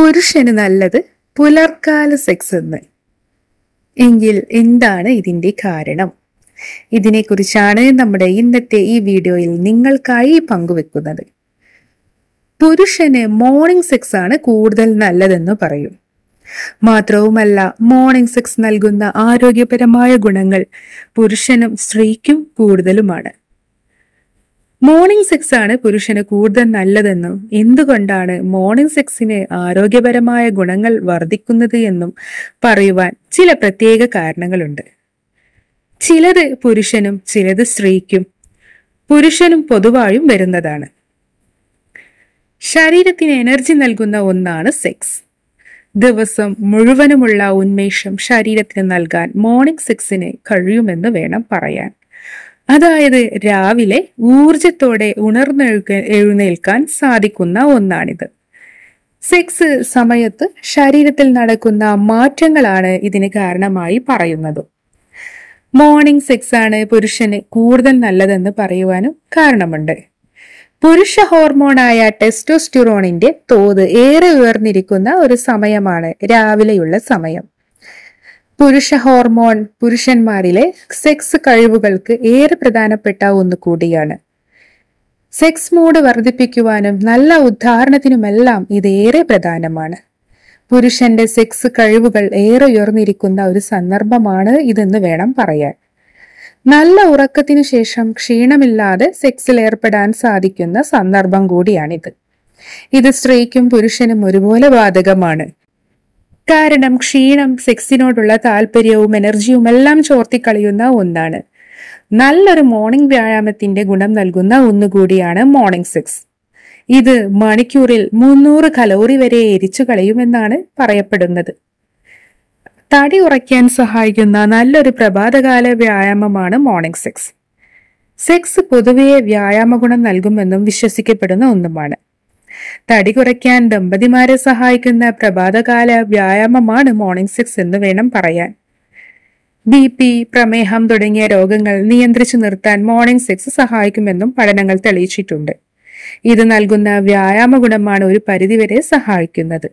പുരുഷന് നല്ലത് പുലർക്കാല സെക്സ് എന്ന് എങ്കിൽ എന്താണ് ഇതിന്റെ കാരണം ഇതിനെക്കുറിച്ചാണ് നമ്മുടെ ഇന്നത്തെ ഈ വീഡിയോയിൽ നിങ്ങൾക്കായി പങ്കുവെക്കുന്നത് പുരുഷന് മോർണിംഗ് സെക്സ് ആണ് കൂടുതൽ നല്ലതെന്ന് പറയും മാത്രവുമല്ല മോർണിംഗ് സെക്സ് നൽകുന്ന ആരോഗ്യപരമായ ഗുണങ്ങൾ പുരുഷനും സ്ത്രീക്കും കൂടുതലുമാണ് മോർണിംഗ് സെക്സ് ആണ് പുരുഷന് കൂടുതൽ നല്ലതെന്നും എന്തുകൊണ്ടാണ് മോർണിംഗ് സെക്സിന് ആരോഗ്യപരമായ ഗുണങ്ങൾ വർദ്ധിക്കുന്നത് എന്നും പറയുവാൻ ചില പ്രത്യേക കാരണങ്ങളുണ്ട് ചിലത് പുരുഷനും ചിലത് സ്ത്രീക്കും പുരുഷനും പൊതുവായും വരുന്നതാണ് ശരീരത്തിന് എനർജി നൽകുന്ന ഒന്നാണ് സെക്സ് ദിവസം മുഴുവനുമുള്ള ഉന്മേഷം ശരീരത്തിന് നൽകാൻ മോർണിംഗ് സെക്സിന് കഴിയുമെന്ന് വേണം പറയാൻ അതായത് രാവിലെ ഊർജത്തോടെ ഉണർന്നെഴുക്ക എഴുന്നേൽക്കാൻ സാധിക്കുന്ന ഒന്നാണിത് സെക്സ് സമയത്ത് ശരീരത്തിൽ നടക്കുന്ന മാറ്റങ്ങളാണ് ഇതിന് കാരണമായി പറയുന്നത് മോർണിംഗ് സെക്സ് ആണ് പുരുഷന് കൂടുതൽ നല്ലതെന്ന് പറയുവാനും കാരണമുണ്ട് പുരുഷ ഹോർമോണായ ടെസ്റ്റോസ്റ്റിറോണിന്റെ തോത് ഏറെ ഉയർന്നിരിക്കുന്ന ഒരു സമയമാണ് രാവിലെയുള്ള സമയം പുരുഷ ഹോർമോൺ പുരുഷന്മാരിലെ സെക്സ് കഴിവുകൾക്ക് ഏറെ പ്രധാനപ്പെട്ട ഒന്ന് കൂടിയാണ് സെക്സ് മൂഡ് വർദ്ധിപ്പിക്കുവാനും നല്ല ഉദ്ധാരണത്തിനുമെല്ലാം ഇത് ഏറെ പ്രധാനമാണ് പുരുഷന്റെ സെക്സ് കഴിവുകൾ ഏറെ ഉയർന്നിരിക്കുന്ന ഒരു സന്ദർഭമാണ് ഇതെന്ന് വേണം പറയാൻ നല്ല ഉറക്കത്തിനു ശേഷം ക്ഷീണമില്ലാതെ സെക്സിൽ ഏർപ്പെടാൻ സാധിക്കുന്ന സന്ദർഭം കൂടിയാണിത് ഇത് സ്ത്രീക്കും പുരുഷനും ഒരുപോലെ ബാധകമാണ് കാരണം ക്ഷീണം സെക്സിനോടുള്ള താല്പര്യവും എനർജിയും എല്ലാം കളയുന്ന ഒന്നാണ് നല്ലൊരു മോർണിംഗ് വ്യായാമത്തിന്റെ ഗുണം നൽകുന്ന ഒന്നുകൂടിയാണ് മോർണിംഗ് സെക്സ് ഇത് മണിക്കൂറിൽ മുന്നൂറ് കലോറി വരെ എരിച്ചു കളയുമെന്നാണ് പറയപ്പെടുന്നത് തടി ഉറയ്ക്കാൻ സഹായിക്കുന്ന നല്ലൊരു പ്രഭാതകാല വ്യായാമമാണ് മോർണിംഗ് സെക്സ് സെക്സ് പൊതുവെ വ്യായാമ ഗുണം നൽകുമെന്നും വിശ്വസിക്കപ്പെടുന്ന ഒന്നുമാണ് തടി കുറയ്ക്കാൻ ദമ്പതിമാരെ സഹായിക്കുന്ന പ്രഭാതകാല വ്യായാമമാണ് മോർണിംഗ് സിക്സ് എന്ന് വേണം പറയാൻ ബി പി പ്രമേഹം തുടങ്ങിയ രോഗങ്ങൾ നിയന്ത്രിച്ചു നിർത്താൻ മോർണിംഗ് സിക്സ് സഹായിക്കുമെന്നും പഠനങ്ങൾ തെളിയിച്ചിട്ടുണ്ട് ഇത് നൽകുന്ന വ്യായാമ ഗുണമാണ് ഒരു പരിധിവരെ സഹായിക്കുന്നത്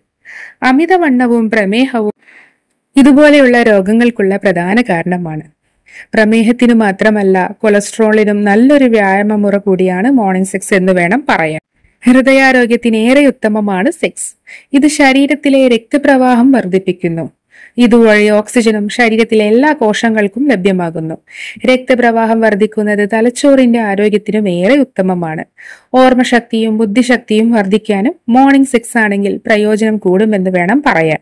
അമിതവണ്ണവും പ്രമേഹവും ഇതുപോലെയുള്ള രോഗങ്ങൾക്കുള്ള പ്രധാന കാരണമാണ് പ്രമേഹത്തിനു മാത്രമല്ല കൊളസ്ട്രോളിനും നല്ലൊരു വ്യായാമമുറ കൂടിയാണ് മോർണിംഗ് സിക്സ് എന്ന് വേണം പറയാൻ ഹൃദയാരോഗ്യത്തിന് ഏറെ ഉത്തമമാണ് സെക്സ് ഇത് ശരീരത്തിലെ രക്തപ്രവാഹം വർദ്ധിപ്പിക്കുന്നു ഇതുവഴി ഓക്സിജനും ശരീരത്തിലെ എല്ലാ കോശങ്ങൾക്കും ലഭ്യമാകുന്നു രക്തപ്രവാഹം വർദ്ധിക്കുന്നത് തലച്ചോറിന്റെ ആരോഗ്യത്തിനും ഏറെ ഉത്തമമാണ് ഓർമ്മശക്തിയും ബുദ്ധിശക്തിയും വർദ്ധിക്കാനും മോർണിംഗ് സെക്സ് ആണെങ്കിൽ പ്രയോജനം കൂടുമെന്ന് വേണം പറയാൻ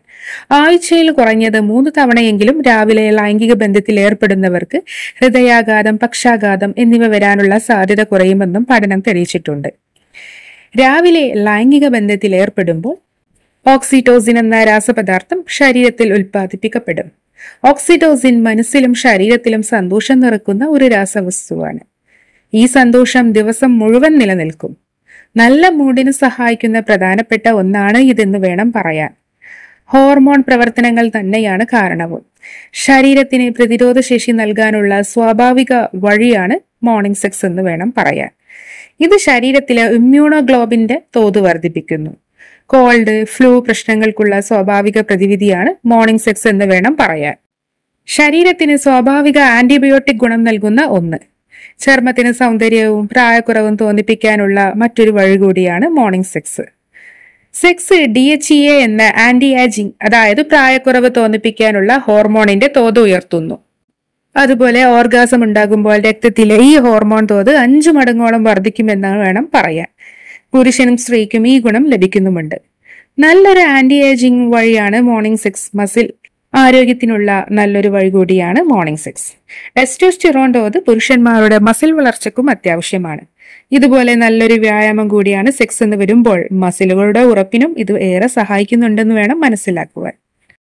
ആഴ്ചയിൽ കുറഞ്ഞത് മൂന്ന് തവണയെങ്കിലും രാവിലെ ലൈംഗിക ബന്ധത്തിൽ ഏർപ്പെടുന്നവർക്ക് ഹൃദയാഘാതം പക്ഷാഘാതം എന്നിവ വരാനുള്ള സാധ്യത കുറയുമെന്നും പഠനം തെളിയിച്ചിട്ടുണ്ട് രാവിലെ ലൈംഗിക ബന്ധത്തിൽ ഏർപ്പെടുമ്പോൾ ഓക്സിറ്റോസിൻ എന്ന രാസപദാർത്ഥം ശരീരത്തിൽ ഉൽപ്പാദിപ്പിക്കപ്പെടും ഓക്സിറ്റോസിൻ മനസ്സിലും ശരീരത്തിലും സന്തോഷം നിറക്കുന്ന ഒരു രാസവസ്തുവാണ് ഈ സന്തോഷം ദിവസം മുഴുവൻ നിലനിൽക്കും നല്ല മൂഡിന് സഹായിക്കുന്ന പ്രധാനപ്പെട്ട ഒന്നാണ് ഇതെന്ന് വേണം പറയാൻ ഹോർമോൺ പ്രവർത്തനങ്ങൾ തന്നെയാണ് കാരണവും ശരീരത്തിന് പ്രതിരോധശേഷി നൽകാനുള്ള സ്വാഭാവിക വഴിയാണ് മോർണിംഗ് സെക്സ് എന്ന് വേണം പറയാൻ ഇത് ശരീരത്തിലെ ഇമ്മ്യൂണോഗ്ലോബിന്റെ തോത് വർദ്ധിപ്പിക്കുന്നു കോൾഡ് ഫ്ലൂ പ്രശ്നങ്ങൾക്കുള്ള സ്വാഭാവിക പ്രതിവിധിയാണ് മോർണിംഗ് സെക്സ് എന്ന് വേണം പറയാൻ ശരീരത്തിന് സ്വാഭാവിക ആന്റിബയോട്ടിക് ഗുണം നൽകുന്ന ഒന്ന് ചർമ്മത്തിന് സൗന്ദര്യവും പ്രായക്കുറവും തോന്നിപ്പിക്കാനുള്ള മറ്റൊരു വഴി കൂടിയാണ് morning sex sex D H A എന്ന ആന്റി ആജിങ് അതായത് പ്രായക്കുറവ് തോന്നിപ്പിക്കാനുള്ള ഹോർമോണിന്റെ തോത് ഉയർത്തുന്നു അതുപോലെ ഓർഗാസം ഉണ്ടാകുമ്പോൾ രക്തത്തിലെ ഈ ഹോർമോൺ തോത് അഞ്ചു മടങ്ങോളം വർദ്ധിക്കുമെന്ന് വേണം പറയാൻ പുരുഷനും സ്ത്രീക്കും ഈ ഗുണം ലഭിക്കുന്നുമുണ്ട് നല്ലൊരു ആന്റി ഏജിംഗ് വഴിയാണ് മോർണിംഗ് സെക്സ് മസിൽ ആരോഗ്യത്തിനുള്ള നല്ലൊരു വഴി കൂടിയാണ് മോർണിംഗ് സെക്സ് എസ്റ്റോസ്റ്റിറോൺ തോത് പുരുഷന്മാരുടെ മസിൽ വളർച്ചക്കും അത്യാവശ്യമാണ് ഇതുപോലെ നല്ലൊരു വ്യായാമം കൂടിയാണ് സെക്സ് എന്ന് വരുമ്പോൾ മസിലുകളുടെ ഉറപ്പിനും ഇത് ഏറെ സഹായിക്കുന്നുണ്ടെന്ന് വേണം മനസ്സിലാക്കുവാൻ